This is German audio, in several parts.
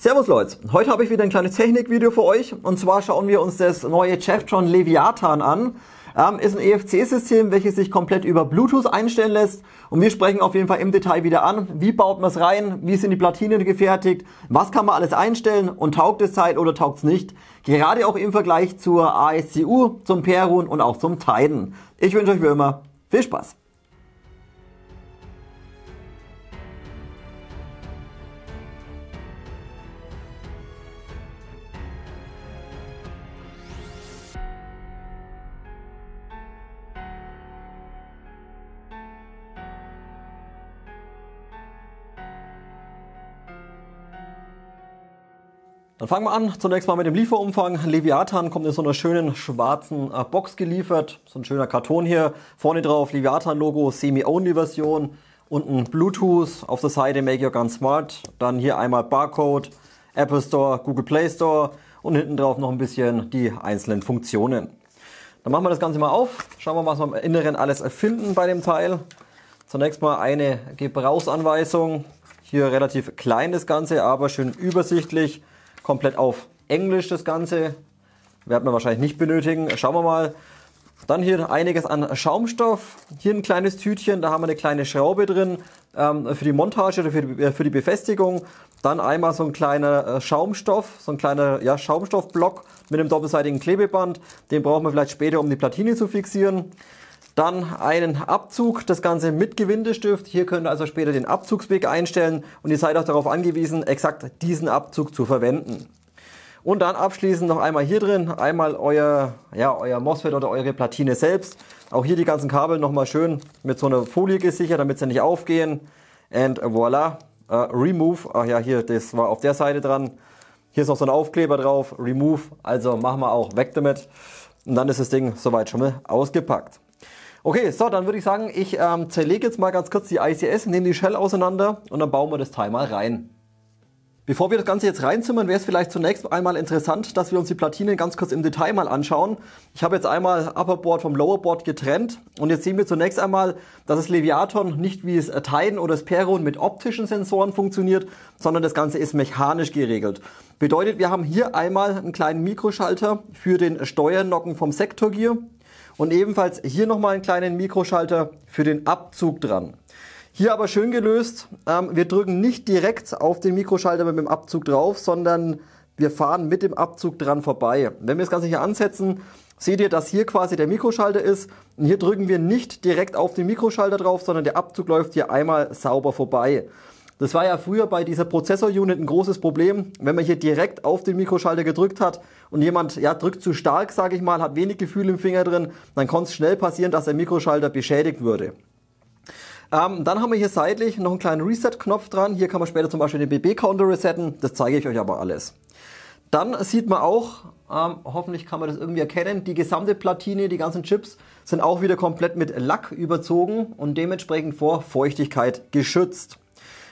Servus Leute, heute habe ich wieder ein kleines Technikvideo für euch und zwar schauen wir uns das neue Chevron Leviathan an. Ähm, ist ein EFC-System, welches sich komplett über Bluetooth einstellen lässt und wir sprechen auf jeden Fall im Detail wieder an, wie baut man es rein, wie sind die Platinen gefertigt, was kann man alles einstellen und taugt es Zeit oder taugt es nicht. Gerade auch im Vergleich zur ASCU, zum Perun und auch zum Tiden. Ich wünsche euch wie immer viel Spaß. Dann fangen wir an. Zunächst mal mit dem Lieferumfang. Leviathan kommt in so einer schönen schwarzen äh, Box geliefert. So ein schöner Karton hier. Vorne drauf Leviathan-Logo, Semi-Only-Version. Unten Bluetooth, auf der Seite Make Your Gun Smart. Dann hier einmal Barcode, Apple Store, Google Play Store. Und hinten drauf noch ein bisschen die einzelnen Funktionen. Dann machen wir das Ganze mal auf. Schauen wir mal, was wir im Inneren alles erfinden bei dem Teil. Zunächst mal eine Gebrauchsanweisung. Hier relativ klein das Ganze, aber schön übersichtlich komplett auf Englisch das Ganze. Werden man wahrscheinlich nicht benötigen. Schauen wir mal. Dann hier einiges an Schaumstoff. Hier ein kleines Tütchen, da haben wir eine kleine Schraube drin ähm, für die Montage oder für die, äh, für die Befestigung. Dann einmal so ein kleiner äh, Schaumstoff, so ein kleiner ja, Schaumstoffblock mit einem doppelseitigen Klebeband. Den brauchen wir vielleicht später, um die Platine zu fixieren. Dann einen Abzug, das Ganze mit Gewindestift. Hier könnt ihr also später den Abzugsweg einstellen und ihr seid auch darauf angewiesen, exakt diesen Abzug zu verwenden. Und dann abschließend noch einmal hier drin, einmal euer, ja, euer MOSFET oder eure Platine selbst. Auch hier die ganzen Kabel nochmal schön mit so einer Folie gesichert, damit sie nicht aufgehen. And voila, uh, remove. Ach ja, hier, das war auf der Seite dran. Hier ist noch so ein Aufkleber drauf, remove. Also machen wir auch weg damit. Und dann ist das Ding soweit schon mal ausgepackt. Okay, so, dann würde ich sagen, ich ähm, zerlege jetzt mal ganz kurz die ICS, nehme die Shell auseinander und dann bauen wir das Teil mal rein. Bevor wir das Ganze jetzt reinzimmern, wäre es vielleicht zunächst einmal interessant, dass wir uns die Platinen ganz kurz im Detail mal anschauen. Ich habe jetzt einmal Upperboard vom Lowerboard getrennt und jetzt sehen wir zunächst einmal, dass das Leviathan nicht wie das Titan oder das Peron mit optischen Sensoren funktioniert, sondern das Ganze ist mechanisch geregelt. Bedeutet, wir haben hier einmal einen kleinen Mikroschalter für den Steuernocken vom Sektorgear und ebenfalls hier nochmal einen kleinen Mikroschalter für den Abzug dran. Hier aber schön gelöst, ähm, wir drücken nicht direkt auf den Mikroschalter mit dem Abzug drauf, sondern wir fahren mit dem Abzug dran vorbei. Wenn wir das Ganze hier ansetzen, seht ihr, dass hier quasi der Mikroschalter ist. Und hier drücken wir nicht direkt auf den Mikroschalter drauf, sondern der Abzug läuft hier einmal sauber vorbei. Das war ja früher bei dieser Prozessor-Unit ein großes Problem, wenn man hier direkt auf den Mikroschalter gedrückt hat und jemand ja, drückt zu stark, sage ich mal, hat wenig Gefühl im Finger drin, dann konnte es schnell passieren, dass der Mikroschalter beschädigt würde. Ähm, dann haben wir hier seitlich noch einen kleinen Reset-Knopf dran. Hier kann man später zum Beispiel den BB-Counter resetten. Das zeige ich euch aber alles. Dann sieht man auch, ähm, hoffentlich kann man das irgendwie erkennen, die gesamte Platine, die ganzen Chips sind auch wieder komplett mit Lack überzogen und dementsprechend vor Feuchtigkeit geschützt.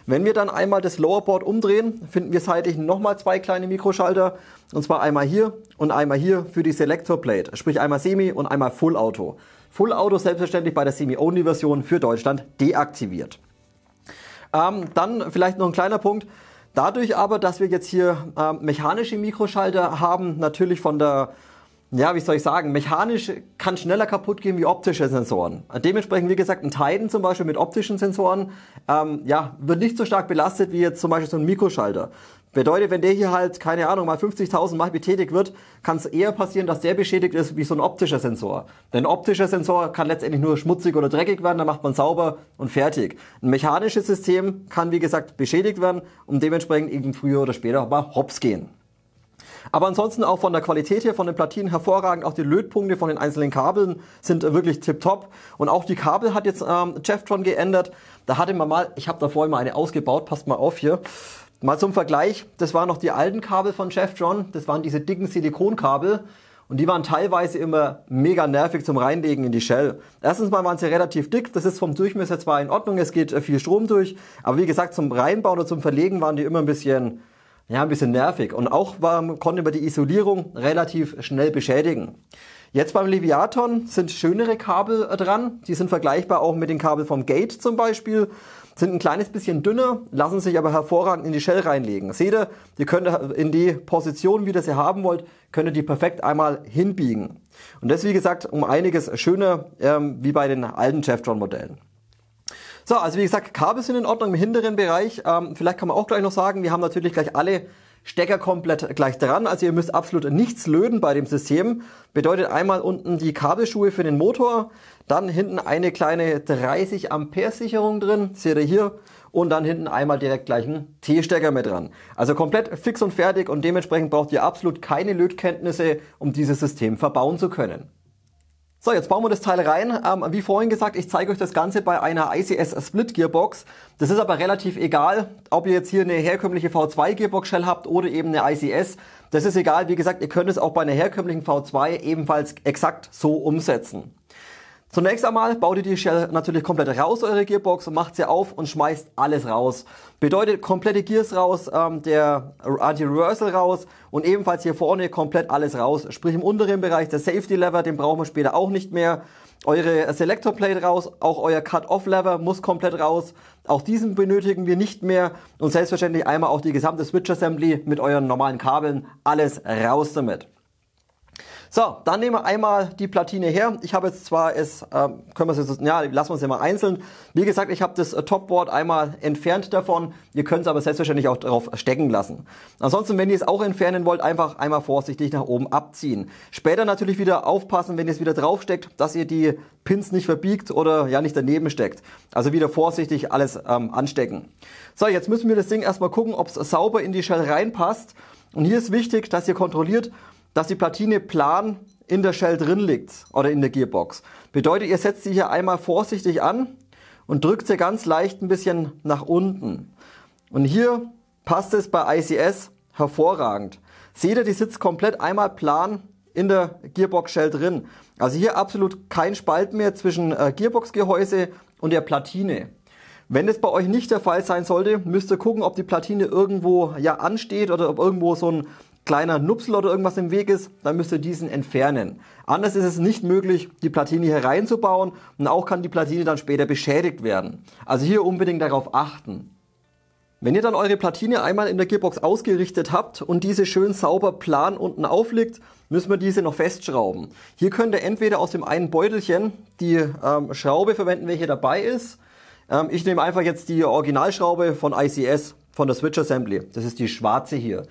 Wenn wir dann einmal das Lowerboard umdrehen, finden wir seitlich nochmal zwei kleine Mikroschalter. Und zwar einmal hier und einmal hier für die Selector Plate. Sprich einmal Semi und einmal Full Auto. Full Auto selbstverständlich bei der Semi-Only-Version für Deutschland deaktiviert. Ähm, dann vielleicht noch ein kleiner Punkt. Dadurch aber, dass wir jetzt hier ähm, mechanische Mikroschalter haben, natürlich von der ja, wie soll ich sagen, mechanisch kann schneller kaputt gehen wie optische Sensoren. Dementsprechend, wie gesagt, ein Titan zum Beispiel mit optischen Sensoren, ähm, ja, wird nicht so stark belastet wie jetzt zum Beispiel so ein Mikroschalter. Bedeutet, wenn der hier halt, keine Ahnung, mal 50.000 Mal betätigt wird, kann es eher passieren, dass der beschädigt ist wie so ein optischer Sensor. Denn ein optischer Sensor kann letztendlich nur schmutzig oder dreckig werden, dann macht man sauber und fertig. Ein mechanisches System kann, wie gesagt, beschädigt werden und dementsprechend eben früher oder später mal hops gehen. Aber ansonsten auch von der Qualität her, von den Platinen hervorragend. Auch die Lötpunkte von den einzelnen Kabeln sind wirklich tipptopp. Und auch die Kabel hat jetzt ähm, Jeftron geändert. Da hatte man mal, ich habe da vorher mal eine ausgebaut, passt mal auf hier. Mal zum Vergleich, das waren noch die alten Kabel von Jeftron. Das waren diese dicken Silikonkabel. Und die waren teilweise immer mega nervig zum Reinlegen in die Shell. Erstens mal waren sie relativ dick, das ist vom Durchmesser zwar in Ordnung, es geht äh, viel Strom durch, aber wie gesagt, zum Reinbauen oder zum Verlegen waren die immer ein bisschen ja, ein bisschen nervig. Und auch war, konnte man die Isolierung relativ schnell beschädigen. Jetzt beim Leviathan sind schönere Kabel äh, dran. Die sind vergleichbar auch mit den Kabel vom Gate zum Beispiel. Sind ein kleines bisschen dünner, lassen sich aber hervorragend in die Shell reinlegen. Seht ihr, ihr könnt in die Position, wie ihr sie haben wollt, könnt ihr die perfekt einmal hinbiegen. Und das, wie gesagt, um einiges schöner ähm, wie bei den alten Cheftron modellen so, also wie gesagt, Kabel sind in Ordnung im hinteren Bereich. Ähm, vielleicht kann man auch gleich noch sagen, wir haben natürlich gleich alle Stecker komplett gleich dran. Also ihr müsst absolut nichts löten bei dem System. Bedeutet einmal unten die Kabelschuhe für den Motor, dann hinten eine kleine 30 Ampere Sicherung drin, seht ihr hier. Und dann hinten einmal direkt gleich einen T-Stecker mit dran. Also komplett fix und fertig und dementsprechend braucht ihr absolut keine Lötkenntnisse, um dieses System verbauen zu können. So, jetzt bauen wir das Teil rein. Ähm, wie vorhin gesagt, ich zeige euch das Ganze bei einer ICS Split Gearbox. Das ist aber relativ egal, ob ihr jetzt hier eine herkömmliche V2 Gearbox Shell habt oder eben eine ICS. Das ist egal. Wie gesagt, ihr könnt es auch bei einer herkömmlichen V2 ebenfalls exakt so umsetzen. Zunächst einmal baut ihr die Shell natürlich komplett raus, eure Gearbox, und macht sie auf und schmeißt alles raus. Bedeutet komplette Gears raus, ähm, der Anti-Reversal raus und ebenfalls hier vorne komplett alles raus. Sprich im unteren Bereich der Safety-Lever, den brauchen wir später auch nicht mehr. Eure Selector-Plate raus, auch euer Cut-Off-Lever muss komplett raus. Auch diesen benötigen wir nicht mehr. Und selbstverständlich einmal auch die gesamte Switch-Assembly mit euren normalen Kabeln, alles raus damit. So, dann nehmen wir einmal die Platine her. Ich habe jetzt zwar es, äh, können wir es jetzt, ja, lassen wir es ja mal einzeln. Wie gesagt, ich habe das äh, Topboard einmal entfernt davon. Ihr könnt es aber selbstverständlich auch drauf stecken lassen. Ansonsten, wenn ihr es auch entfernen wollt, einfach einmal vorsichtig nach oben abziehen. Später natürlich wieder aufpassen, wenn ihr es wieder draufsteckt, dass ihr die Pins nicht verbiegt oder ja nicht daneben steckt. Also wieder vorsichtig alles ähm, anstecken. So, jetzt müssen wir das Ding erstmal gucken, ob es sauber in die Shell reinpasst. Und hier ist wichtig, dass ihr kontrolliert, dass die Platine plan in der Shell drin liegt oder in der Gearbox. Bedeutet, ihr setzt sie hier einmal vorsichtig an und drückt sie ganz leicht ein bisschen nach unten. Und hier passt es bei ICS hervorragend. Seht ihr, die sitzt komplett einmal plan in der Gearbox Shell drin. Also hier absolut kein Spalt mehr zwischen äh, Gearbox-Gehäuse und der Platine. Wenn das bei euch nicht der Fall sein sollte, müsst ihr gucken, ob die Platine irgendwo ja ansteht oder ob irgendwo so ein kleiner Nupsel oder irgendwas im Weg ist, dann müsst ihr diesen entfernen. Anders ist es nicht möglich, die Platine hier reinzubauen und auch kann die Platine dann später beschädigt werden. Also hier unbedingt darauf achten. Wenn ihr dann eure Platine einmal in der Gearbox ausgerichtet habt und diese schön sauber plan unten aufliegt, müssen wir diese noch festschrauben. Hier könnt ihr entweder aus dem einen Beutelchen die ähm, Schraube verwenden, welche dabei ist. Ähm, ich nehme einfach jetzt die Originalschraube von ICS, von der Switch Assembly. Das ist die schwarze hier.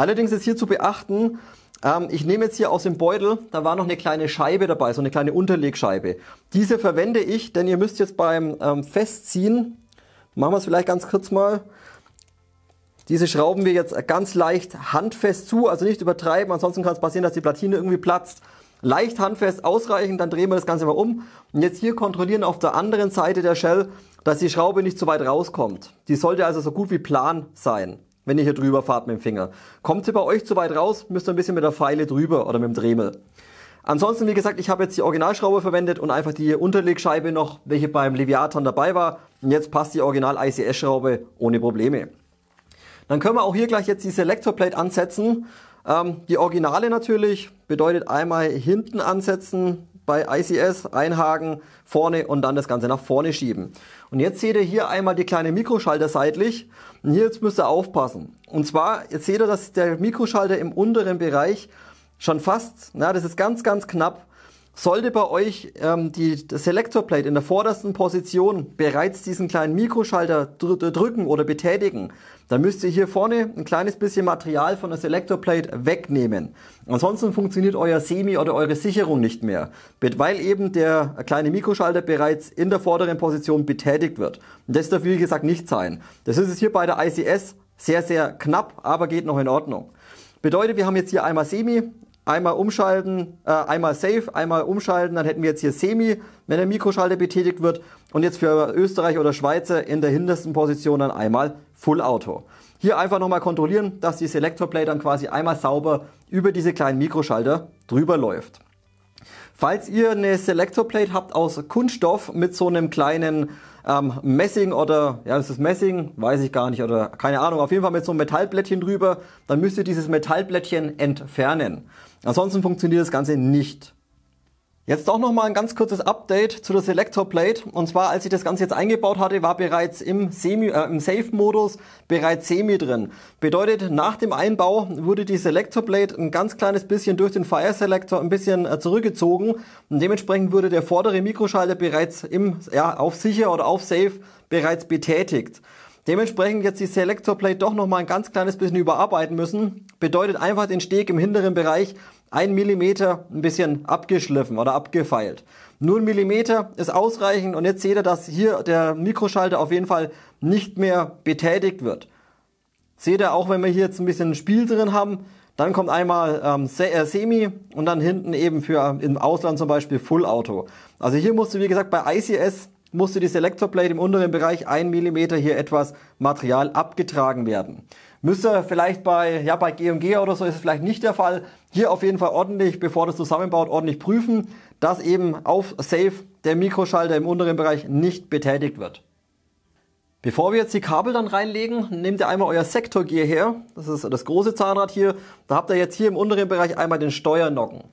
Allerdings ist hier zu beachten, ähm, ich nehme jetzt hier aus dem Beutel, da war noch eine kleine Scheibe dabei, so eine kleine Unterlegscheibe. Diese verwende ich, denn ihr müsst jetzt beim ähm, Festziehen, machen wir es vielleicht ganz kurz mal, diese schrauben wir jetzt ganz leicht handfest zu, also nicht übertreiben, ansonsten kann es passieren, dass die Platine irgendwie platzt. Leicht handfest ausreichen, dann drehen wir das Ganze mal um. Und jetzt hier kontrollieren auf der anderen Seite der Shell, dass die Schraube nicht zu weit rauskommt. Die sollte also so gut wie plan sein wenn ihr hier drüber fahrt mit dem Finger. Kommt sie bei euch zu weit raus, müsst ihr ein bisschen mit der Pfeile drüber oder mit dem Dremel. Ansonsten, wie gesagt, ich habe jetzt die Originalschraube verwendet und einfach die Unterlegscheibe noch, welche beim Leviathan dabei war. Und jetzt passt die Original ICS-Schraube ohne Probleme. Dann können wir auch hier gleich jetzt die Selectorplate ansetzen. Ähm, die Originale natürlich bedeutet einmal hinten ansetzen bei ICS, einhaken, vorne und dann das Ganze nach vorne schieben. Und jetzt seht ihr hier einmal die kleine Mikroschalter seitlich. Und hier jetzt müsst ihr aufpassen. Und zwar, jetzt seht ihr, dass der Mikroschalter im unteren Bereich schon fast, na, das ist ganz, ganz knapp, sollte bei euch ähm, die Selector Plate in der vordersten Position bereits diesen kleinen Mikroschalter dr drücken oder betätigen, dann müsst ihr hier vorne ein kleines bisschen Material von der Selector Plate wegnehmen. Ansonsten funktioniert euer Semi oder eure Sicherung nicht mehr, weil eben der kleine Mikroschalter bereits in der vorderen Position betätigt wird. Und das darf wie gesagt nicht sein. Das ist es hier bei der ICS sehr, sehr knapp, aber geht noch in Ordnung. Bedeutet, wir haben jetzt hier einmal Semi, einmal umschalten, äh, einmal Safe, einmal umschalten, dann hätten wir jetzt hier Semi, wenn der Mikroschalter betätigt wird und jetzt für Österreich oder Schweizer in der hintersten Position dann einmal Full Auto. Hier einfach nochmal kontrollieren, dass die Selector dann quasi einmal sauber über diese kleinen Mikroschalter drüber läuft. Falls ihr eine Selector habt aus Kunststoff mit so einem kleinen ähm, Messing oder, ja, ist das Messing? Weiß ich gar nicht oder keine Ahnung. Auf jeden Fall mit so einem Metallblättchen drüber. Dann müsst ihr dieses Metallblättchen entfernen. Ansonsten funktioniert das Ganze nicht. Jetzt auch nochmal ein ganz kurzes Update zu der Selector Plate. Und zwar, als ich das Ganze jetzt eingebaut hatte, war bereits im, Semi, äh, im Safe-Modus bereits Semi drin. Bedeutet, nach dem Einbau wurde die Selector Plate ein ganz kleines bisschen durch den Fire Selector ein bisschen äh, zurückgezogen. Und dementsprechend wurde der vordere Mikroschalter bereits im, ja, auf sicher oder auf Safe bereits betätigt. Dementsprechend jetzt die Selector Plate doch nochmal ein ganz kleines bisschen überarbeiten müssen. Bedeutet einfach den Steg im hinteren Bereich 1 mm ein bisschen abgeschliffen oder abgefeilt. Nur ein Millimeter ist ausreichend und jetzt seht ihr, dass hier der Mikroschalter auf jeden Fall nicht mehr betätigt wird. Seht ihr, auch wenn wir hier jetzt ein bisschen Spiel drin haben, dann kommt einmal ähm, äh, Semi und dann hinten eben für im Ausland zum Beispiel Full Auto. Also hier musst du, wie gesagt, bei ICS musste die Selektorplate im unteren Bereich 1 mm hier etwas Material abgetragen werden. Müsste vielleicht bei, ja, bei G&G oder so ist es vielleicht nicht der Fall. Hier auf jeden Fall ordentlich, bevor das zusammenbaut, ordentlich prüfen, dass eben auf Safe der Mikroschalter im unteren Bereich nicht betätigt wird. Bevor wir jetzt die Kabel dann reinlegen, nehmt ihr einmal euer Sektorgear her. Das ist das große Zahnrad hier. Da habt ihr jetzt hier im unteren Bereich einmal den Steuernocken.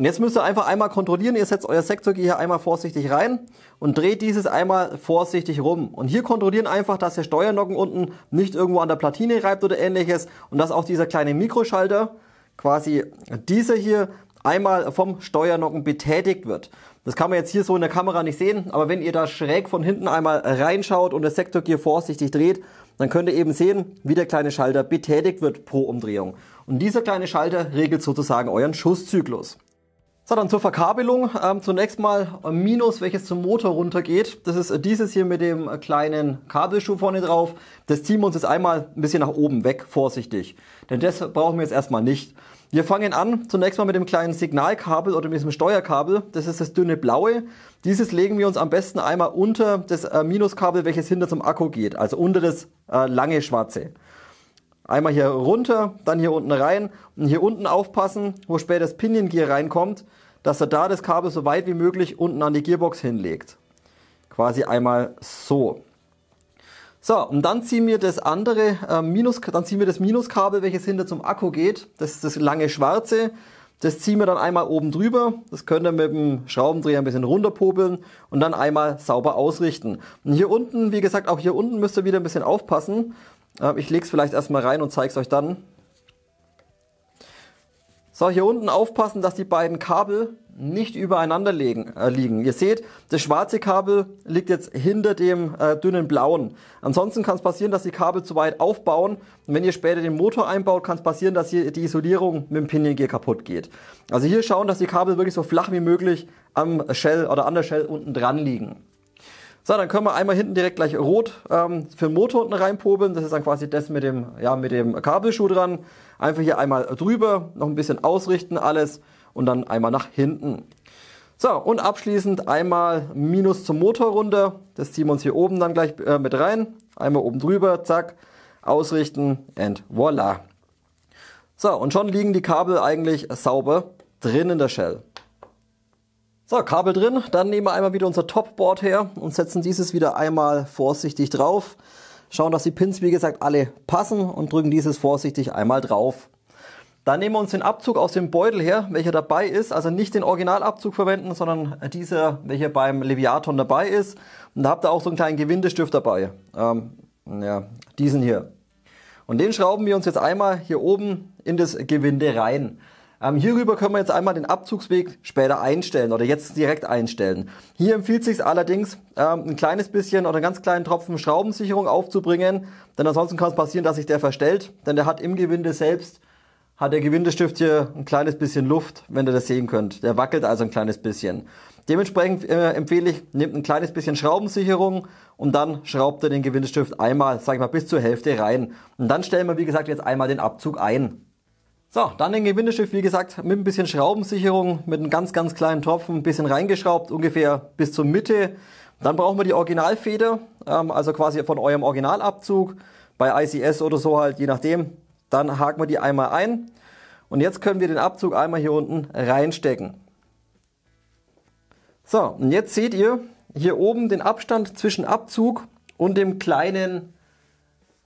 Und jetzt müsst ihr einfach einmal kontrollieren, ihr setzt euer Sektorgear hier einmal vorsichtig rein und dreht dieses einmal vorsichtig rum. Und hier kontrollieren einfach, dass der Steuernocken unten nicht irgendwo an der Platine reibt oder ähnliches und dass auch dieser kleine Mikroschalter, quasi dieser hier, einmal vom Steuernocken betätigt wird. Das kann man jetzt hier so in der Kamera nicht sehen, aber wenn ihr da schräg von hinten einmal reinschaut und das Sektorgear vorsichtig dreht, dann könnt ihr eben sehen, wie der kleine Schalter betätigt wird pro Umdrehung. Und dieser kleine Schalter regelt sozusagen euren Schusszyklus. So, dann zur Verkabelung. Ähm, zunächst mal äh, Minus, welches zum Motor runtergeht. Das ist äh, dieses hier mit dem äh, kleinen Kabelschuh vorne drauf. Das ziehen wir uns jetzt einmal ein bisschen nach oben weg, vorsichtig. Denn das brauchen wir jetzt erstmal nicht. Wir fangen an zunächst mal mit dem kleinen Signalkabel oder mit diesem Steuerkabel. Das ist das dünne blaue. Dieses legen wir uns am besten einmal unter das äh, Minuskabel, welches hinter zum Akku geht. Also unter das äh, lange schwarze. Einmal hier runter, dann hier unten rein und hier unten aufpassen, wo später das Pinion Gear reinkommt dass er da das Kabel so weit wie möglich unten an die Gearbox hinlegt. Quasi einmal so. So, und dann ziehen wir das andere äh, Minus, dann ziehen wir das Minuskabel, welches hinter zum Akku geht. Das ist das lange schwarze. Das ziehen wir dann einmal oben drüber. Das könnt ihr mit dem Schraubendreher ein bisschen runterpobeln und dann einmal sauber ausrichten. Und hier unten, wie gesagt, auch hier unten müsst ihr wieder ein bisschen aufpassen. Äh, ich lege es vielleicht erstmal rein und zeige es euch dann. So, hier unten aufpassen, dass die beiden Kabel nicht übereinander liegen. Äh, liegen. Ihr seht, das schwarze Kabel liegt jetzt hinter dem äh, dünnen blauen. Ansonsten kann es passieren, dass die Kabel zu weit aufbauen. Und wenn ihr später den Motor einbaut, kann es passieren, dass hier die Isolierung mit dem Pinion Gear kaputt geht. Also hier schauen, dass die Kabel wirklich so flach wie möglich am Shell oder an der Shell unten dran liegen. So, dann können wir einmal hinten direkt gleich rot ähm, für den Motor unten reinpobeln. Das ist dann quasi das mit dem, ja, mit dem Kabelschuh dran. Einfach hier einmal drüber, noch ein bisschen ausrichten alles und dann einmal nach hinten. So, und abschließend einmal Minus zum Motor runter. Das ziehen wir uns hier oben dann gleich äh, mit rein. Einmal oben drüber, zack, ausrichten and voila. So, und schon liegen die Kabel eigentlich sauber drin in der Shell. So, Kabel drin. Dann nehmen wir einmal wieder unser Topboard her und setzen dieses wieder einmal vorsichtig drauf. Schauen, dass die Pins, wie gesagt, alle passen und drücken dieses vorsichtig einmal drauf. Dann nehmen wir uns den Abzug aus dem Beutel her, welcher dabei ist. Also nicht den Originalabzug verwenden, sondern dieser, welcher beim Leviathan dabei ist. Und da habt ihr auch so einen kleinen Gewindestift dabei. Ähm, ja, diesen hier. Und den schrauben wir uns jetzt einmal hier oben in das Gewinde rein. Ähm, hierüber können wir jetzt einmal den Abzugsweg später einstellen oder jetzt direkt einstellen. Hier empfiehlt sich allerdings, ähm, ein kleines bisschen oder einen ganz kleinen Tropfen Schraubensicherung aufzubringen, denn ansonsten kann es passieren, dass sich der verstellt, denn der hat im Gewinde selbst hat der Gewindestift hier ein kleines bisschen Luft, wenn ihr das sehen könnt. Der wackelt also ein kleines bisschen. Dementsprechend äh, empfehle ich, nehmt ein kleines bisschen Schraubensicherung und dann schraubt ihr den Gewindestift einmal, sag ich mal, bis zur Hälfte rein. Und dann stellen wir, wie gesagt, jetzt einmal den Abzug ein. So, dann den Gewindeschiff, wie gesagt, mit ein bisschen Schraubensicherung, mit einem ganz, ganz kleinen Tropfen, ein bisschen reingeschraubt, ungefähr bis zur Mitte. Dann brauchen wir die Originalfeder, ähm, also quasi von eurem Originalabzug, bei ICS oder so halt, je nachdem. Dann haken wir die einmal ein und jetzt können wir den Abzug einmal hier unten reinstecken. So, und jetzt seht ihr hier oben den Abstand zwischen Abzug und dem kleinen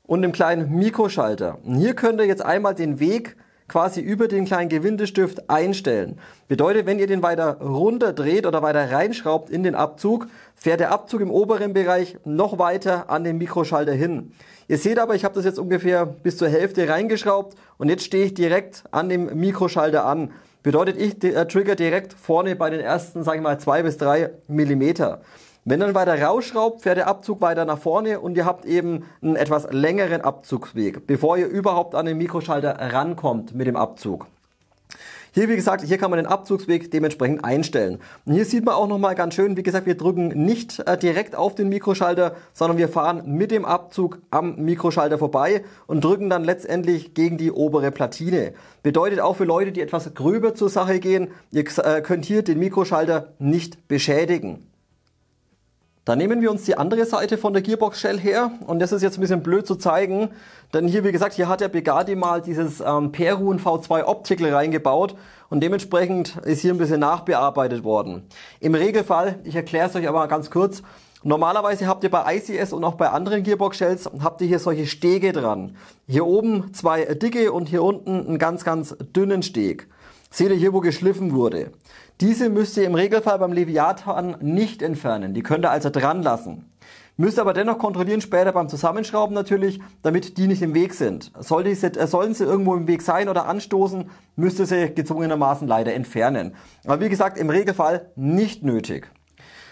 und dem kleinen Mikroschalter. Und hier könnt ihr jetzt einmal den Weg quasi über den kleinen Gewindestift einstellen. Bedeutet, wenn ihr den weiter runterdreht oder weiter reinschraubt in den Abzug, fährt der Abzug im oberen Bereich noch weiter an den Mikroschalter hin. Ihr seht aber, ich habe das jetzt ungefähr bis zur Hälfte reingeschraubt und jetzt stehe ich direkt an dem Mikroschalter an. Bedeutet, ich trigger direkt vorne bei den ersten, sagen ich mal, zwei bis drei Millimeter. Wenn ihr dann weiter rausschraubt, fährt der Abzug weiter nach vorne und ihr habt eben einen etwas längeren Abzugsweg, bevor ihr überhaupt an den Mikroschalter rankommt mit dem Abzug. Hier, wie gesagt, hier kann man den Abzugsweg dementsprechend einstellen. Und hier sieht man auch nochmal ganz schön, wie gesagt, wir drücken nicht äh, direkt auf den Mikroschalter, sondern wir fahren mit dem Abzug am Mikroschalter vorbei und drücken dann letztendlich gegen die obere Platine. Bedeutet auch für Leute, die etwas gröber zur Sache gehen, ihr äh, könnt hier den Mikroschalter nicht beschädigen. Dann nehmen wir uns die andere Seite von der Gearbox Shell her und das ist jetzt ein bisschen blöd zu zeigen, denn hier, wie gesagt, hier hat der Begadi mal dieses ähm, Perun V2 Optical reingebaut und dementsprechend ist hier ein bisschen nachbearbeitet worden. Im Regelfall, ich erkläre es euch aber ganz kurz, Normalerweise habt ihr bei ICS und auch bei anderen Gearbox Shells habt ihr hier solche Stege dran. Hier oben zwei dicke und hier unten einen ganz, ganz dünnen Steg. Seht ihr hier, wo geschliffen wurde. Diese müsst ihr im Regelfall beim Leviathan nicht entfernen. Die könnt ihr also dran lassen. Müsst aber dennoch kontrollieren später beim Zusammenschrauben natürlich, damit die nicht im Weg sind. Äh, sollen sie irgendwo im Weg sein oder anstoßen, müsst ihr sie gezwungenermaßen leider entfernen. Aber wie gesagt, im Regelfall nicht nötig.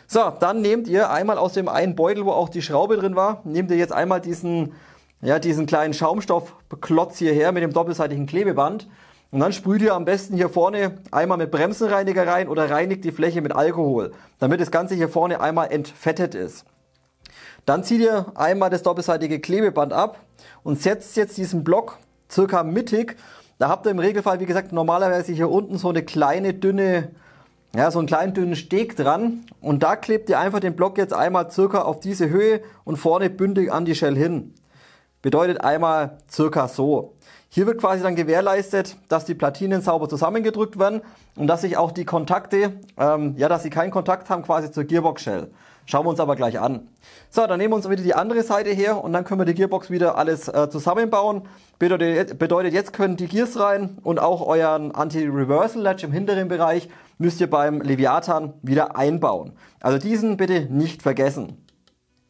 So, dann nehmt ihr einmal aus dem einen Beutel, wo auch die Schraube drin war, nehmt ihr jetzt einmal diesen, ja, diesen kleinen Schaumstoffklotz hierher mit dem doppelseitigen Klebeband und dann sprüht ihr am besten hier vorne einmal mit Bremsenreiniger rein oder reinigt die Fläche mit Alkohol, damit das Ganze hier vorne einmal entfettet ist. Dann zieht ihr einmal das doppelseitige Klebeband ab und setzt jetzt diesen Block circa mittig. Da habt ihr im Regelfall, wie gesagt, normalerweise hier unten so eine kleine dünne, ja, so einen kleinen dünnen Steg dran. Und da klebt ihr einfach den Block jetzt einmal circa auf diese Höhe und vorne bündig an die Shell hin. Bedeutet einmal circa so. Hier wird quasi dann gewährleistet, dass die Platinen sauber zusammengedrückt werden und dass sich auch die Kontakte, ähm, ja, dass sie keinen Kontakt haben quasi zur Gearbox Shell. Schauen wir uns aber gleich an. So, dann nehmen wir uns wieder die andere Seite her und dann können wir die Gearbox wieder alles äh, zusammenbauen. Bedeutet, bedeutet, jetzt können die Gears rein und auch euren Anti-Reversal Latch im hinteren Bereich müsst ihr beim Leviathan wieder einbauen. Also diesen bitte nicht vergessen.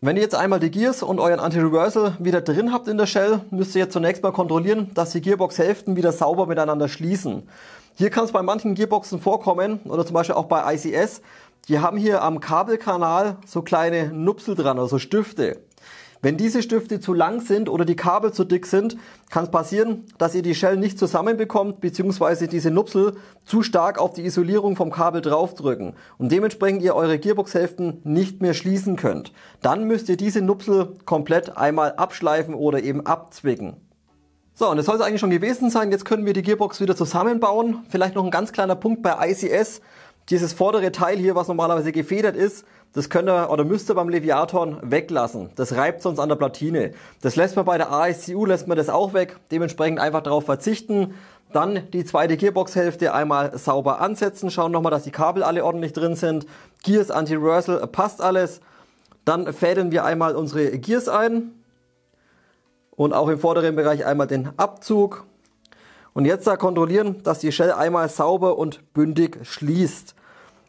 Wenn ihr jetzt einmal die Gears und euren Anti-Reversal wieder drin habt in der Shell, müsst ihr jetzt zunächst mal kontrollieren, dass die Gearbox-Hälften wieder sauber miteinander schließen. Hier kann es bei manchen Gearboxen vorkommen, oder zum Beispiel auch bei ICS, die haben hier am Kabelkanal so kleine Nupsel dran, also Stifte. Wenn diese Stifte zu lang sind oder die Kabel zu dick sind, kann es passieren, dass ihr die Shell nicht zusammenbekommt bzw. diese Nupsel zu stark auf die Isolierung vom Kabel draufdrücken und dementsprechend ihr eure Gearbox-Hälften nicht mehr schließen könnt. Dann müsst ihr diese Nupsel komplett einmal abschleifen oder eben abzwicken. So, und das soll es eigentlich schon gewesen sein. Jetzt können wir die Gearbox wieder zusammenbauen. Vielleicht noch ein ganz kleiner Punkt bei ICS dieses vordere Teil hier, was normalerweise gefedert ist, das könnt ihr oder müsst ihr beim Leviathan weglassen. Das reibt sonst an der Platine. Das lässt man bei der ASCU, lässt man das auch weg. Dementsprechend einfach darauf verzichten. Dann die zweite Gearbox-Hälfte einmal sauber ansetzen. Schauen nochmal, dass die Kabel alle ordentlich drin sind. Gears Anti-Reversal passt alles. Dann fädeln wir einmal unsere Gears ein. Und auch im vorderen Bereich einmal den Abzug. Und jetzt da kontrollieren, dass die Shell einmal sauber und bündig schließt.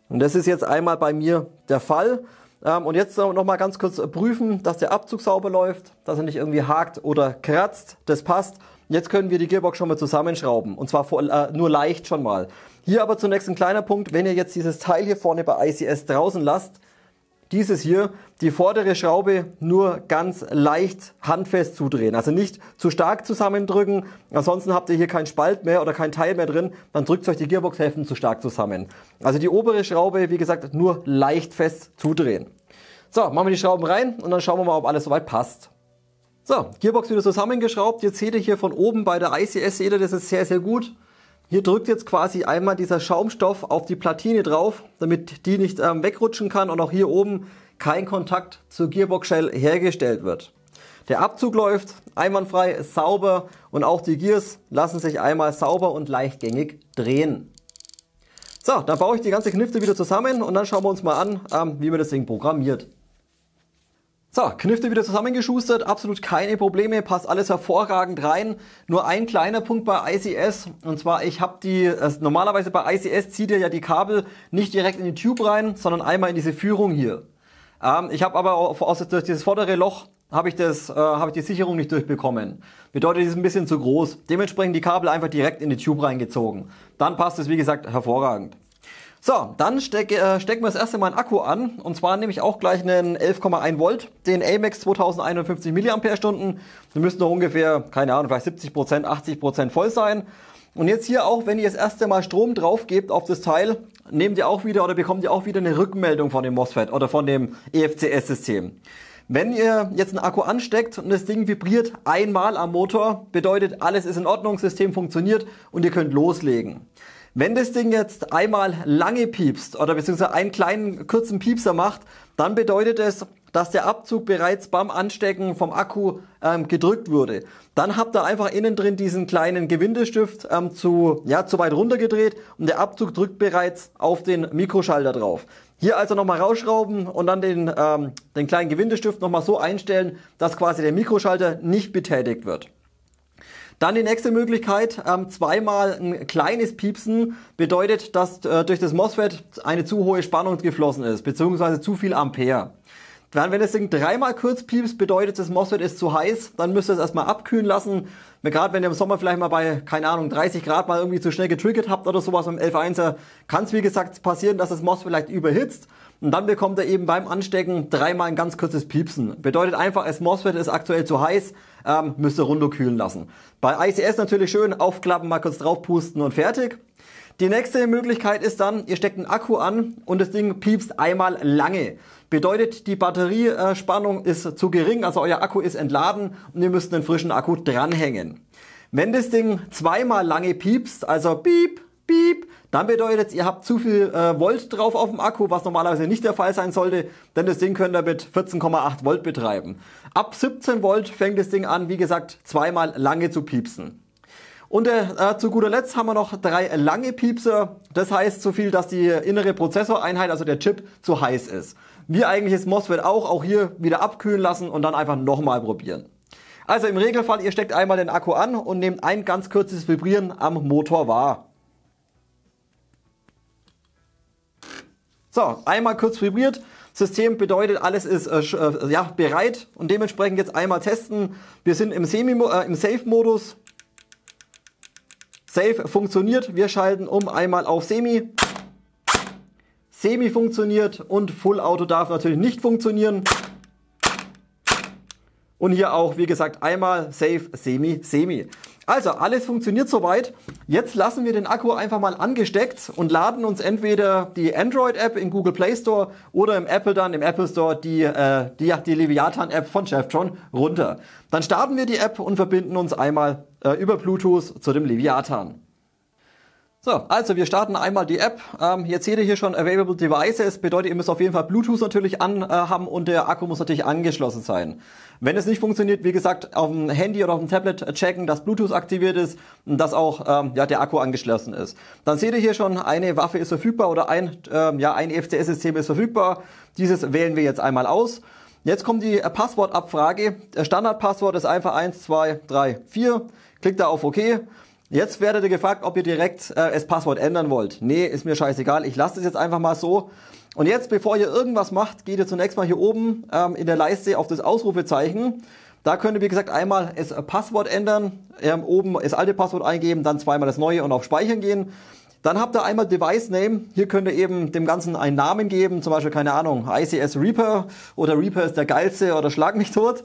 Und das ist jetzt einmal bei mir der Fall. Ähm, und jetzt noch mal ganz kurz prüfen, dass der Abzug sauber läuft, dass er nicht irgendwie hakt oder kratzt. Das passt. Jetzt können wir die Gearbox schon mal zusammenschrauben. Und zwar voll, äh, nur leicht schon mal. Hier aber zunächst ein kleiner Punkt. Wenn ihr jetzt dieses Teil hier vorne bei ICS draußen lasst, dieses hier, die vordere Schraube nur ganz leicht handfest zudrehen. Also nicht zu stark zusammendrücken, ansonsten habt ihr hier keinen Spalt mehr oder kein Teil mehr drin, dann drückt euch die Gearbox-Häfen zu stark zusammen. Also die obere Schraube, wie gesagt, nur leicht fest zudrehen. So, machen wir die Schrauben rein und dann schauen wir mal, ob alles soweit passt. So, Gearbox wieder zusammengeschraubt. Jetzt seht ihr hier von oben bei der ICS, seht ihr, das ist sehr, sehr gut. Hier drückt jetzt quasi einmal dieser Schaumstoff auf die Platine drauf, damit die nicht ähm, wegrutschen kann und auch hier oben kein Kontakt zur Gearbox Shell hergestellt wird. Der Abzug läuft einwandfrei, ist sauber und auch die Gears lassen sich einmal sauber und leichtgängig drehen. So, dann baue ich die ganze Knifte wieder zusammen und dann schauen wir uns mal an, ähm, wie man das Ding programmiert. So, Knifte wieder zusammengeschustert, absolut keine Probleme, passt alles hervorragend rein. Nur ein kleiner Punkt bei ICS, und zwar ich habe die, also normalerweise bei ICS zieht ihr ja die Kabel nicht direkt in den Tube rein, sondern einmal in diese Führung hier. Ähm, ich habe aber auf, aus, durch dieses vordere Loch habe ich, das, äh, hab ich die Sicherung nicht durchbekommen. Bedeutet, die ist ein bisschen zu groß. Dementsprechend die Kabel einfach direkt in den Tube reingezogen. Dann passt es, wie gesagt, hervorragend. So, dann steck, äh, stecken wir das erste Mal einen Akku an. Und zwar nehme ich auch gleich einen 11,1 Volt, den Amex 2051 mAh. Die müssen noch ungefähr, keine Ahnung, vielleicht 70%, Prozent, 80% Prozent voll sein. Und jetzt hier auch, wenn ihr das erste Mal Strom drauf gebt auf das Teil, nehmt ihr auch wieder oder bekommt ihr auch wieder eine Rückmeldung von dem MOSFET oder von dem EFCS-System. Wenn ihr jetzt einen Akku ansteckt und das Ding vibriert einmal am Motor, bedeutet alles ist in Ordnung, System funktioniert und ihr könnt loslegen. Wenn das Ding jetzt einmal lange piepst oder beziehungsweise einen kleinen kurzen Piepser macht, dann bedeutet es, dass der Abzug bereits beim Anstecken vom Akku ähm, gedrückt wurde. Dann habt ihr einfach innen drin diesen kleinen Gewindestift ähm, zu, ja, zu weit runtergedreht und der Abzug drückt bereits auf den Mikroschalter drauf. Hier also nochmal rausschrauben und dann den, ähm, den kleinen Gewindestift nochmal so einstellen, dass quasi der Mikroschalter nicht betätigt wird. Dann die nächste Möglichkeit, ähm, zweimal ein kleines Piepsen bedeutet, dass äh, durch das MOSFET eine zu hohe Spannung geflossen ist, beziehungsweise zu viel Ampere. Dann, wenn das Ding dreimal kurz piepst, bedeutet, das MOSFET ist zu heiß, dann müsst ihr es erstmal abkühlen lassen. Gerade wenn ihr im Sommer vielleicht mal bei, keine Ahnung, 30 Grad mal irgendwie zu schnell getriggert habt oder sowas im 11.1er, kann es wie gesagt passieren, dass das MOSFET vielleicht überhitzt. Und dann bekommt er eben beim Anstecken dreimal ein ganz kurzes Piepsen. Bedeutet einfach, das MOSFET ist aktuell zu heiß, ähm, müsst ihr runterkühlen lassen. Bei ICS natürlich schön aufklappen, mal kurz draufpusten und fertig. Die nächste Möglichkeit ist dann, ihr steckt einen Akku an und das Ding piepst einmal lange. Bedeutet, die Batteriespannung ist zu gering, also euer Akku ist entladen und ihr müsst einen frischen Akku dranhängen. Wenn das Ding zweimal lange piepst, also piep, piep, dann bedeutet es, ihr habt zu viel äh, Volt drauf auf dem Akku, was normalerweise nicht der Fall sein sollte, denn das Ding könnt ihr mit 14,8 Volt betreiben. Ab 17 Volt fängt das Ding an, wie gesagt, zweimal lange zu piepsen. Und äh, äh, zu guter Letzt haben wir noch drei lange Piepser. Das heißt so viel, dass die innere Prozessoreinheit, also der Chip, zu heiß ist. Wie eigentlich das MOSFET auch, auch hier wieder abkühlen lassen und dann einfach nochmal probieren. Also im Regelfall, ihr steckt einmal den Akku an und nehmt ein ganz kurzes Vibrieren am Motor wahr. So, einmal kurz vibriert. System bedeutet, alles ist äh, äh, ja, bereit und dementsprechend jetzt einmal testen. Wir sind im, äh, im Safe-Modus. Safe funktioniert. Wir schalten um einmal auf Semi. Semi funktioniert und Full Auto darf natürlich nicht funktionieren. Und hier auch, wie gesagt, einmal Safe, Semi, Semi. Also, alles funktioniert soweit. Jetzt lassen wir den Akku einfach mal angesteckt und laden uns entweder die Android-App im Google Play Store oder im Apple dann im Apple Store die, äh, die, die Leviathan-App von Chevtron runter. Dann starten wir die App und verbinden uns einmal äh, über Bluetooth zu dem Leviathan. So, also wir starten einmal die App. Ähm, jetzt seht ihr hier schon Available Devices. Bedeutet, ihr müsst auf jeden Fall Bluetooth natürlich anhaben äh, und der Akku muss natürlich angeschlossen sein. Wenn es nicht funktioniert, wie gesagt, auf dem Handy oder auf dem Tablet äh, checken, dass Bluetooth aktiviert ist und dass auch ähm, ja, der Akku angeschlossen ist. Dann seht ihr hier schon, eine Waffe ist verfügbar oder ein, ähm, ja, ein EFCS-System ist verfügbar. Dieses wählen wir jetzt einmal aus. Jetzt kommt die äh, Passwortabfrage. Der Standardpasswort ist einfach 1, 2, 3, 4. Klickt da auf OK. Jetzt werdet ihr gefragt, ob ihr direkt äh, das Passwort ändern wollt. Nee, ist mir scheißegal. Ich lasse es jetzt einfach mal so. Und jetzt, bevor ihr irgendwas macht, geht ihr zunächst mal hier oben ähm, in der Leiste auf das Ausrufezeichen. Da könnt ihr, wie gesagt, einmal das Passwort ändern, ähm, oben das alte Passwort eingeben, dann zweimal das neue und auf Speichern gehen. Dann habt ihr einmal Device Name. Hier könnt ihr eben dem Ganzen einen Namen geben. Zum Beispiel, keine Ahnung, ICS Reaper oder Reaper ist der geilste oder Schlag mich tot.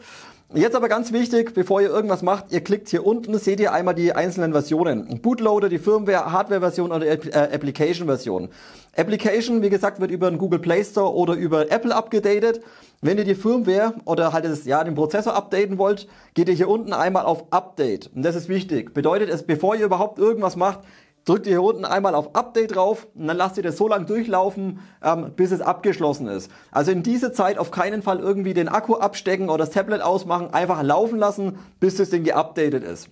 Jetzt aber ganz wichtig, bevor ihr irgendwas macht, ihr klickt hier unten, seht ihr einmal die einzelnen Versionen. Bootloader, die Firmware, Hardware-Version oder äh, Application-Version. Application, wie gesagt, wird über den Google Play Store oder über Apple abgedatet. Wenn ihr die Firmware oder halt das, ja, den Prozessor updaten wollt, geht ihr hier unten einmal auf Update. Und das ist wichtig. Bedeutet es, bevor ihr überhaupt irgendwas macht, drückt ihr hier unten einmal auf Update drauf und dann lasst ihr das so lange durchlaufen, ähm, bis es abgeschlossen ist. Also in dieser Zeit auf keinen Fall irgendwie den Akku abstecken oder das Tablet ausmachen, einfach laufen lassen, bis das Ding geupdatet ist.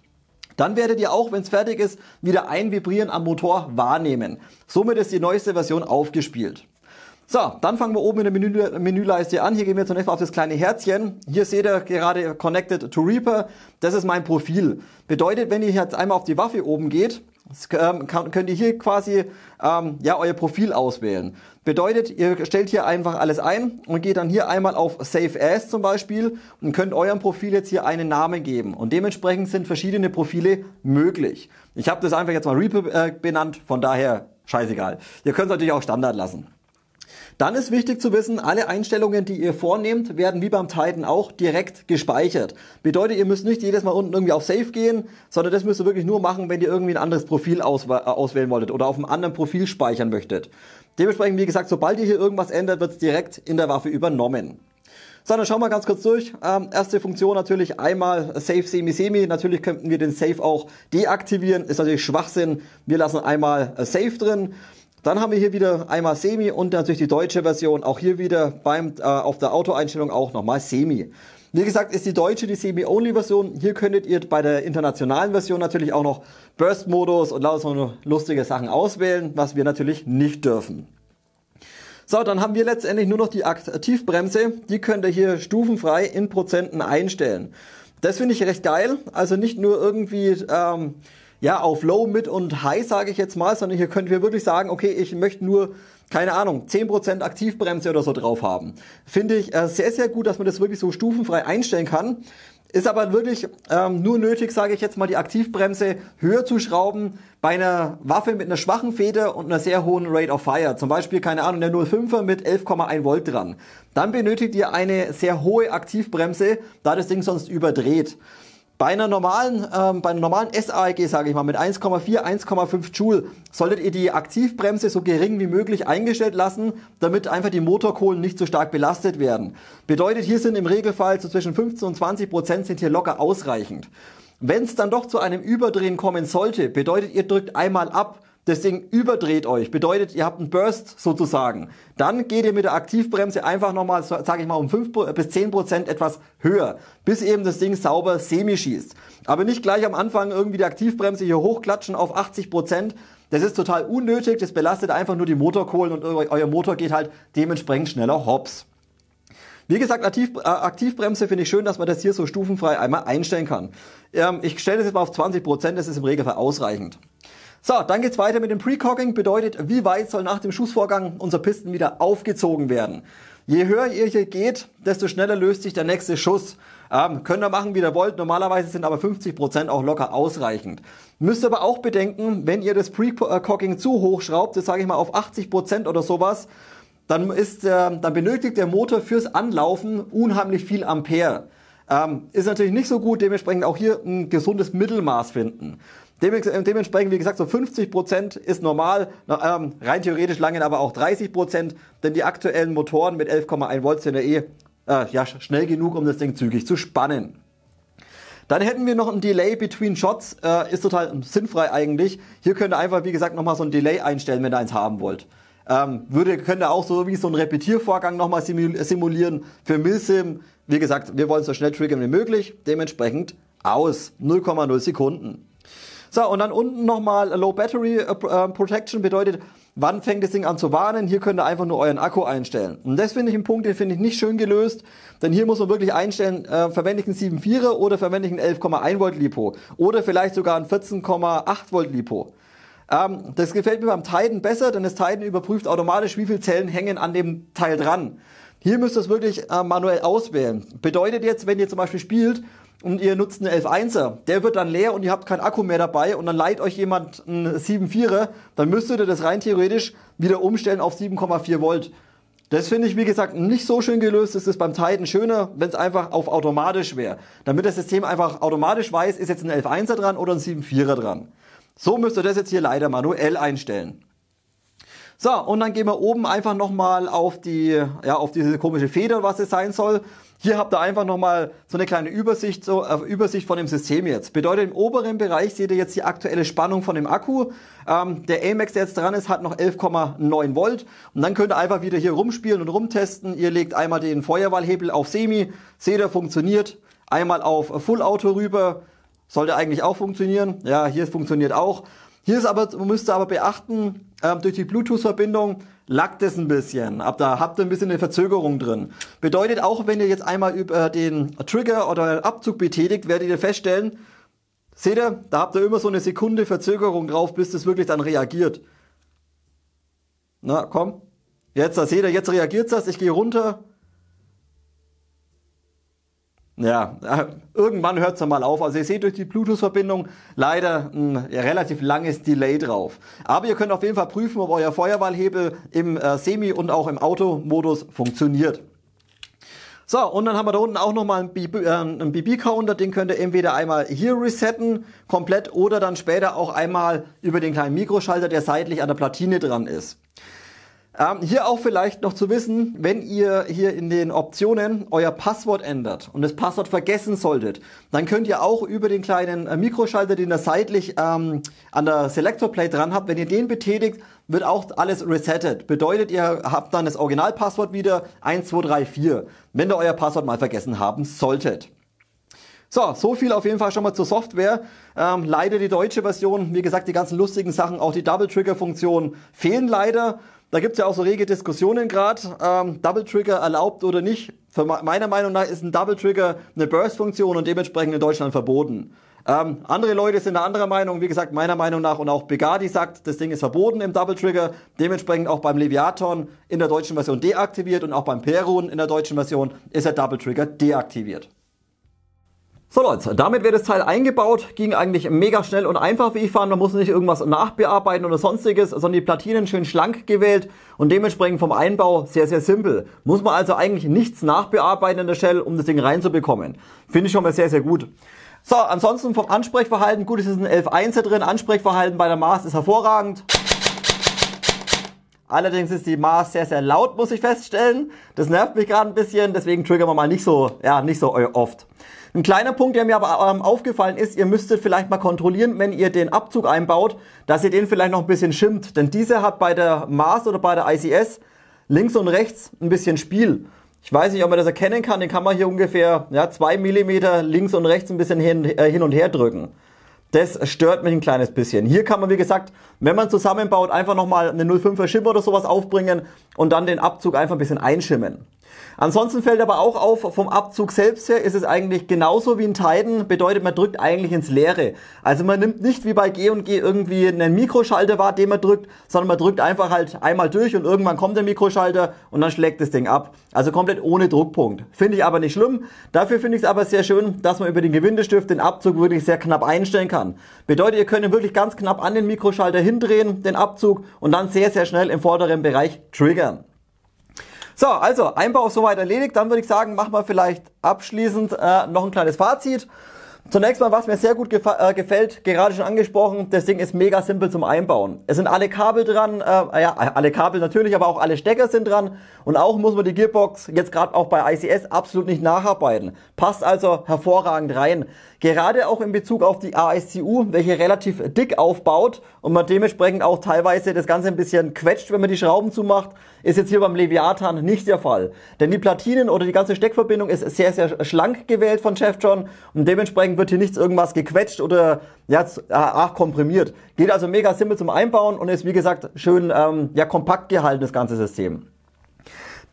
Dann werdet ihr auch, wenn es fertig ist, wieder ein Vibrieren am Motor wahrnehmen. Somit ist die neueste Version aufgespielt. So, dann fangen wir oben in der Menü Menüleiste an. Hier gehen wir zunächst mal auf das kleine Herzchen. Hier seht ihr gerade Connected to Reaper. Das ist mein Profil. Bedeutet, wenn ihr jetzt einmal auf die Waffe oben geht, das, ähm, kann, könnt ihr hier quasi ähm, ja, euer Profil auswählen. Bedeutet, ihr stellt hier einfach alles ein und geht dann hier einmal auf Save As zum Beispiel und könnt eurem Profil jetzt hier einen Namen geben. Und dementsprechend sind verschiedene Profile möglich. Ich habe das einfach jetzt mal Reaper äh, benannt, von daher scheißegal. Ihr könnt es natürlich auch Standard lassen. Dann ist wichtig zu wissen, alle Einstellungen, die ihr vornehmt, werden wie beim Titan auch direkt gespeichert. Bedeutet, ihr müsst nicht jedes Mal unten irgendwie auf Save gehen, sondern das müsst ihr wirklich nur machen, wenn ihr irgendwie ein anderes Profil äh, auswählen wolltet oder auf einem anderen Profil speichern möchtet. Dementsprechend, wie gesagt, sobald ihr hier irgendwas ändert, wird es direkt in der Waffe übernommen. So, dann schauen wir ganz kurz durch. Ähm, erste Funktion natürlich einmal Save Semi Semi. Natürlich könnten wir den Save auch deaktivieren. Ist natürlich Schwachsinn. Wir lassen einmal äh, Save drin. Dann haben wir hier wieder einmal Semi und natürlich die deutsche Version. Auch hier wieder beim, äh, auf der Autoeinstellung auch nochmal Semi. Wie gesagt, ist die deutsche die Semi-Only-Version. Hier könntet ihr bei der internationalen Version natürlich auch noch Burst-Modus und lauter so lustige Sachen auswählen, was wir natürlich nicht dürfen. So, dann haben wir letztendlich nur noch die Aktivbremse. Die könnt ihr hier stufenfrei in Prozenten einstellen. Das finde ich recht geil. Also nicht nur irgendwie... Ähm, ja, auf Low, Mid und High sage ich jetzt mal, sondern hier könnten wir wirklich sagen, okay, ich möchte nur, keine Ahnung, 10% Aktivbremse oder so drauf haben. Finde ich äh, sehr, sehr gut, dass man das wirklich so stufenfrei einstellen kann. Ist aber wirklich ähm, nur nötig, sage ich jetzt mal, die Aktivbremse höher zu schrauben bei einer Waffe mit einer schwachen Feder und einer sehr hohen Rate of Fire. Zum Beispiel, keine Ahnung, der 05er mit 11,1 Volt dran. Dann benötigt ihr eine sehr hohe Aktivbremse, da das Ding sonst überdreht. Bei einer normalen, ähm, bei einer normalen SAEG, sage ich mal, mit 1,4, 1,5 Joule solltet ihr die Aktivbremse so gering wie möglich eingestellt lassen, damit einfach die Motorkohlen nicht so stark belastet werden. Bedeutet, hier sind im Regelfall so zwischen 15 und 20 Prozent sind hier locker ausreichend. Wenn es dann doch zu einem Überdrehen kommen sollte, bedeutet, ihr drückt einmal ab, das Ding überdreht euch, bedeutet, ihr habt einen Burst sozusagen, dann geht ihr mit der Aktivbremse einfach nochmal, sage ich mal, um 5 bis 10 Prozent etwas höher, bis eben das Ding sauber semi schießt. Aber nicht gleich am Anfang irgendwie die Aktivbremse hier hochklatschen auf 80 Prozent, das ist total unnötig, das belastet einfach nur die Motorkohlen und euer Motor geht halt dementsprechend schneller hops. Wie gesagt, Aktiv, äh, Aktivbremse finde ich schön, dass man das hier so stufenfrei einmal einstellen kann. Ähm, ich stelle das jetzt mal auf 20%, das ist im Regelfall ausreichend. So, dann geht's weiter mit dem Precogging. Bedeutet, wie weit soll nach dem Schussvorgang unser Pisten wieder aufgezogen werden? Je höher ihr hier geht, desto schneller löst sich der nächste Schuss. Ähm, könnt ihr machen, wie ihr wollt. Normalerweise sind aber 50% auch locker ausreichend. Müsst aber auch bedenken, wenn ihr das Pre-Cocking zu hoch schraubt, das sage ich mal auf 80% oder sowas, dann, ist, äh, dann benötigt der Motor fürs Anlaufen unheimlich viel Ampere. Ähm, ist natürlich nicht so gut, dementsprechend auch hier ein gesundes Mittelmaß finden. Äh, dementsprechend, wie gesagt, so 50 ist normal. Ähm, rein theoretisch langen aber auch 30 denn die aktuellen Motoren mit 11,1 Volt sind ja eh äh, ja, schnell genug, um das Ding zügig zu spannen. Dann hätten wir noch ein Delay between Shots, äh, ist total sinnfrei eigentlich. Hier könnt ihr einfach, wie gesagt, nochmal so ein Delay einstellen, wenn ihr eins haben wollt. Ähm, würde, könnt ihr auch so wie so ein Repetiervorgang nochmal simulieren. Für Milsim, wie gesagt, wir wollen so schnell triggern wie möglich, dementsprechend aus. 0,0 Sekunden. So, und dann unten nochmal Low Battery äh, äh, Protection bedeutet, wann fängt das Ding an zu warnen? Hier könnt ihr einfach nur euren Akku einstellen. Und das finde ich einen Punkt, den finde ich nicht schön gelöst, denn hier muss man wirklich einstellen, äh, verwende ich einen 7,4er oder verwende ich einen 11,1 Volt Lipo oder vielleicht sogar einen 14,8 Volt Lipo. Ähm, das gefällt mir beim Titan besser, denn das Titan überprüft automatisch, wie viele Zellen hängen an dem Teil dran. Hier müsst ihr es wirklich äh, manuell auswählen. Bedeutet jetzt, wenn ihr zum Beispiel spielt und ihr nutzt einen 11.1er, der wird dann leer und ihr habt keinen Akku mehr dabei und dann leiht euch jemand einen 7.4er, dann müsstet ihr das rein theoretisch wieder umstellen auf 7,4 Volt. Das finde ich, wie gesagt, nicht so schön gelöst. Es ist beim Titan schöner, wenn es einfach auf automatisch wäre. Damit das System einfach automatisch weiß, ist jetzt ein 11.1er dran oder ein 7.4er dran. So müsst ihr das jetzt hier leider manuell einstellen. So, und dann gehen wir oben einfach nochmal auf die, ja, auf diese komische Feder, was es sein soll. Hier habt ihr einfach nochmal so eine kleine Übersicht, so, äh, Übersicht von dem System jetzt. Bedeutet, im oberen Bereich seht ihr jetzt die aktuelle Spannung von dem Akku. Ähm, der AMAX, der jetzt dran ist, hat noch 11,9 Volt. Und dann könnt ihr einfach wieder hier rumspielen und rumtesten. Ihr legt einmal den Feuerwahlhebel auf Semi. Seht ihr, funktioniert. Einmal auf Full Auto rüber. Sollte eigentlich auch funktionieren. Ja, hier funktioniert auch. Hier ist aber, müsst ihr aber beachten, ähm, durch die Bluetooth-Verbindung lackt es ein bisschen. Ab da habt ihr ein bisschen eine Verzögerung drin. Bedeutet auch, wenn ihr jetzt einmal über äh, den Trigger oder den Abzug betätigt, werdet ihr feststellen, seht ihr, da habt ihr immer so eine Sekunde Verzögerung drauf, bis das wirklich dann reagiert. Na, komm. Jetzt, da seht ihr, jetzt reagiert das, ich gehe runter, ja, äh, irgendwann hört es mal auf. Also ihr seht durch die Bluetooth-Verbindung leider ein relativ langes Delay drauf. Aber ihr könnt auf jeden Fall prüfen, ob euer Feuerwahlhebel im äh, Semi- und auch im Auto-Modus funktioniert. So, und dann haben wir da unten auch nochmal einen, BB, äh, einen BB-Counter, den könnt ihr entweder einmal hier resetten, komplett, oder dann später auch einmal über den kleinen Mikroschalter, der seitlich an der Platine dran ist. Ähm, hier auch vielleicht noch zu wissen, wenn ihr hier in den Optionen euer Passwort ändert und das Passwort vergessen solltet, dann könnt ihr auch über den kleinen äh, Mikroschalter, den ihr seitlich ähm, an der Selector Plate dran habt, wenn ihr den betätigt, wird auch alles resettet. Bedeutet, ihr habt dann das Originalpasswort wieder 1234, wenn ihr euer Passwort mal vergessen haben solltet. So, so viel auf jeden Fall schon mal zur Software. Ähm, leider die deutsche Version, wie gesagt, die ganzen lustigen Sachen, auch die Double Trigger Funktion fehlen leider. Da gibt es ja auch so rege Diskussionen gerade. Ähm, Double Trigger erlaubt oder nicht. Für meiner Meinung nach ist ein Double Trigger eine Burst-Funktion und dementsprechend in Deutschland verboten. Ähm, andere Leute sind da anderer Meinung, wie gesagt, meiner Meinung nach und auch Begadi sagt, das Ding ist verboten im Double Trigger, dementsprechend auch beim Leviathan in der deutschen Version deaktiviert und auch beim Perun in der deutschen Version ist der Double Trigger deaktiviert. So Leute, damit wird das Teil eingebaut, ging eigentlich mega schnell und einfach, wie ich fand. Man muss nicht irgendwas nachbearbeiten oder sonstiges, sondern die Platinen schön schlank gewählt und dementsprechend vom Einbau sehr, sehr simpel. Muss man also eigentlich nichts nachbearbeiten in der Shell, um das Ding reinzubekommen. Finde ich schon mal sehr, sehr gut. So, ansonsten vom Ansprechverhalten, gut, es ist ein 11.1er drin, Ansprechverhalten bei der Maß ist hervorragend. Allerdings ist die Mars sehr, sehr laut, muss ich feststellen. Das nervt mich gerade ein bisschen, deswegen triggern wir mal nicht so, ja, nicht so oft. Ein kleiner Punkt, der mir aber ähm, aufgefallen ist, ihr müsstet vielleicht mal kontrollieren, wenn ihr den Abzug einbaut, dass ihr den vielleicht noch ein bisschen schimmt. Denn dieser hat bei der Mars oder bei der ICS links und rechts ein bisschen Spiel. Ich weiß nicht, ob man das erkennen kann, den kann man hier ungefähr ja, 2 mm links und rechts ein bisschen hin, äh, hin und her drücken. Das stört mich ein kleines bisschen. Hier kann man, wie gesagt, wenn man zusammenbaut, einfach nochmal eine 05er Schimmer oder sowas aufbringen und dann den Abzug einfach ein bisschen einschimmen. Ansonsten fällt aber auch auf, vom Abzug selbst her ist es eigentlich genauso wie in Tiden, bedeutet man drückt eigentlich ins Leere. Also man nimmt nicht wie bei G&G irgendwie einen Mikroschalter wahr, den man drückt, sondern man drückt einfach halt einmal durch und irgendwann kommt der Mikroschalter und dann schlägt das Ding ab. Also komplett ohne Druckpunkt. Finde ich aber nicht schlimm. Dafür finde ich es aber sehr schön, dass man über den Gewindestift den Abzug wirklich sehr knapp einstellen kann. Bedeutet, ihr könnt ihn wirklich ganz knapp an den Mikroschalter hindrehen, den Abzug und dann sehr, sehr schnell im vorderen Bereich triggern. So, also Einbau soweit erledigt. Dann würde ich sagen, machen wir vielleicht abschließend äh, noch ein kleines Fazit. Zunächst mal, was mir sehr gut äh, gefällt, gerade schon angesprochen, das Ding ist mega simpel zum Einbauen. Es sind alle Kabel dran, äh, ja, alle Kabel natürlich, aber auch alle Stecker sind dran. Und auch muss man die Gearbox jetzt gerade auch bei ICS absolut nicht nacharbeiten. Passt also hervorragend rein. Gerade auch in Bezug auf die ASCU, welche relativ dick aufbaut und man dementsprechend auch teilweise das Ganze ein bisschen quetscht, wenn man die Schrauben zumacht, ist jetzt hier beim Leviathan nicht der Fall. Denn die Platinen oder die ganze Steckverbindung ist sehr, sehr schlank gewählt von Chevron und dementsprechend wird hier nichts irgendwas gequetscht oder ja, äh, ach, komprimiert. Geht also mega simpel zum Einbauen und ist wie gesagt schön ähm, ja, kompakt gehalten, das ganze System.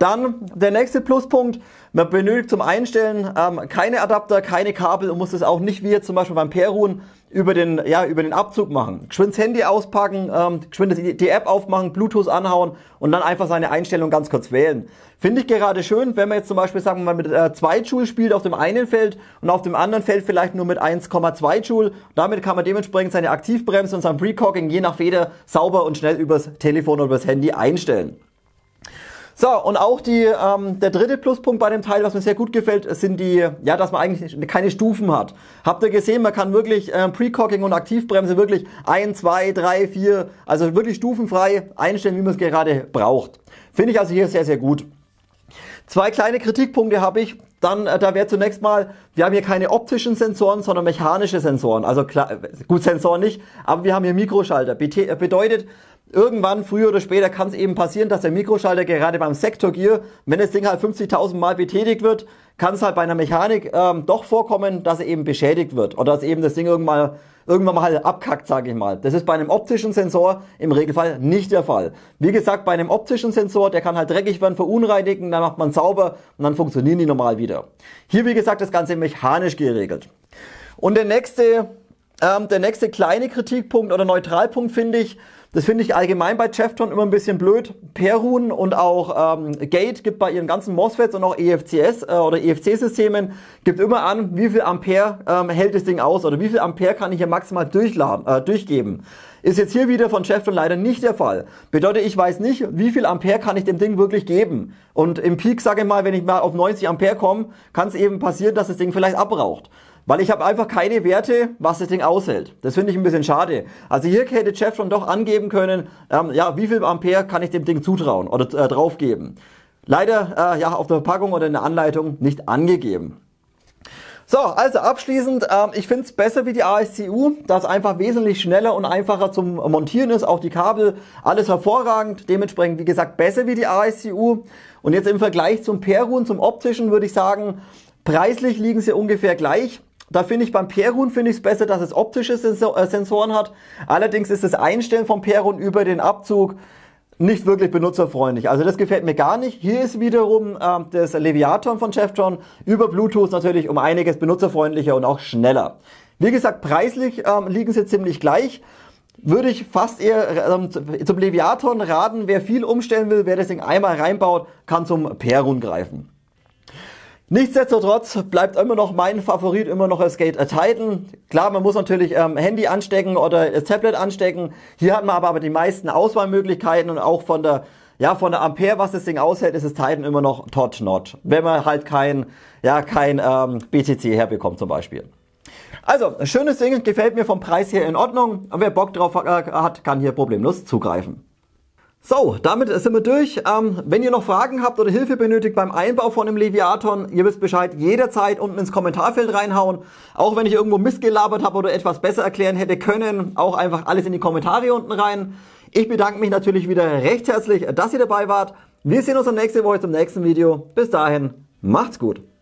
Dann der nächste Pluspunkt, man benötigt zum Einstellen ähm, keine Adapter, keine Kabel und muss es auch nicht wie jetzt zum Beispiel beim Perun über den, ja, über den Abzug machen. Geschwind das Handy auspacken, ähm, geschwind die App aufmachen, Bluetooth anhauen und dann einfach seine Einstellung ganz kurz wählen. Finde ich gerade schön, wenn man jetzt zum Beispiel, sagen wir mal, mit äh, 2 Joule spielt auf dem einen Feld und auf dem anderen Feld vielleicht nur mit 1,2 Joule. Damit kann man dementsprechend seine Aktivbremse und sein Precocking je nach Feder sauber und schnell übers Telefon oder übers Handy einstellen. So, und auch die, ähm, der dritte Pluspunkt bei dem Teil, was mir sehr gut gefällt, sind die, ja, dass man eigentlich keine Stufen hat. Habt ihr gesehen, man kann wirklich äh, Pre-Cocking und Aktivbremse wirklich 1, 2, 3, 4, also wirklich stufenfrei einstellen, wie man es gerade braucht. Finde ich also hier sehr, sehr gut. Zwei kleine Kritikpunkte habe ich. Dann, äh, da wäre zunächst mal, wir haben hier keine optischen Sensoren, sondern mechanische Sensoren. Also klar, äh, gut, Sensoren nicht, aber wir haben hier Mikroschalter. Bete äh, bedeutet, Irgendwann, früher oder später, kann es eben passieren, dass der Mikroschalter gerade beim Sektorgear, wenn das Ding halt 50.000 Mal betätigt wird, kann es halt bei einer Mechanik ähm, doch vorkommen, dass er eben beschädigt wird oder dass eben das Ding irgendwann mal, irgendwann mal halt abkackt, sage ich mal. Das ist bei einem optischen Sensor im Regelfall nicht der Fall. Wie gesagt, bei einem optischen Sensor, der kann halt dreckig werden, verunreinigen, dann macht man sauber und dann funktionieren die normal wieder. Hier, wie gesagt, das Ganze mechanisch geregelt. Und der nächste, ähm, der nächste kleine Kritikpunkt oder Neutralpunkt finde ich, das finde ich allgemein bei Chefton immer ein bisschen blöd. Perun und auch ähm, Gate gibt bei ihren ganzen MOSFETs und auch EFCS äh, oder EFC-Systemen, gibt immer an, wie viel Ampere ähm, hält das Ding aus oder wie viel Ampere kann ich hier maximal durchladen, äh, durchgeben. Ist jetzt hier wieder von Chefton leider nicht der Fall. Bedeutet, ich weiß nicht, wie viel Ampere kann ich dem Ding wirklich geben. Und im Peak, sage ich mal, wenn ich mal auf 90 Ampere komme, kann es eben passieren, dass das Ding vielleicht abbraucht. Weil ich habe einfach keine Werte, was das Ding aushält. Das finde ich ein bisschen schade. Also hier hätte Jeff schon doch angeben können, ähm, ja, wie viel Ampere kann ich dem Ding zutrauen oder äh, draufgeben. Leider, äh, ja, auf der Verpackung oder in der Anleitung nicht angegeben. So, also abschließend, ähm, ich finde es besser wie die ASCU, da es einfach wesentlich schneller und einfacher zum Montieren ist, auch die Kabel, alles hervorragend, dementsprechend wie gesagt besser wie die ASCU. Und jetzt im Vergleich zum Peru und zum optischen würde ich sagen, preislich liegen sie ungefähr gleich. Da finde ich beim Perun finde ich es besser, dass es optische äh, Sensoren hat. Allerdings ist das Einstellen vom Perun über den Abzug nicht wirklich benutzerfreundlich. Also das gefällt mir gar nicht. Hier ist wiederum äh, das Leviathan von Chevtron über Bluetooth natürlich um einiges benutzerfreundlicher und auch schneller. Wie gesagt, preislich äh, liegen sie ziemlich gleich. Würde ich fast eher ähm, zum Leviathan raten, wer viel umstellen will, wer das Ding einmal reinbaut, kann zum Perun greifen. Nichtsdestotrotz bleibt immer noch mein Favorit, immer noch Skate Titan. Klar, man muss natürlich ähm, Handy anstecken oder das Tablet anstecken. Hier hat man aber, aber die meisten Auswahlmöglichkeiten und auch von der ja, von der Ampere, was das Ding aushält, ist es Titan immer noch tot not. Wenn man halt kein, ja, kein ähm, BTC herbekommt zum Beispiel. Also, schönes Ding, gefällt mir vom Preis her in Ordnung. Und wer Bock drauf äh, hat, kann hier problemlos zugreifen. So, damit sind wir durch. Ähm, wenn ihr noch Fragen habt oder Hilfe benötigt beim Einbau von einem Leviathan, ihr wisst Bescheid, jederzeit unten ins Kommentarfeld reinhauen. Auch wenn ich irgendwo missgelabert habe oder etwas besser erklären hätte können, auch einfach alles in die Kommentare unten rein. Ich bedanke mich natürlich wieder recht herzlich, dass ihr dabei wart. Wir sehen uns dann nächste Woche zum nächsten Video. Bis dahin, macht's gut.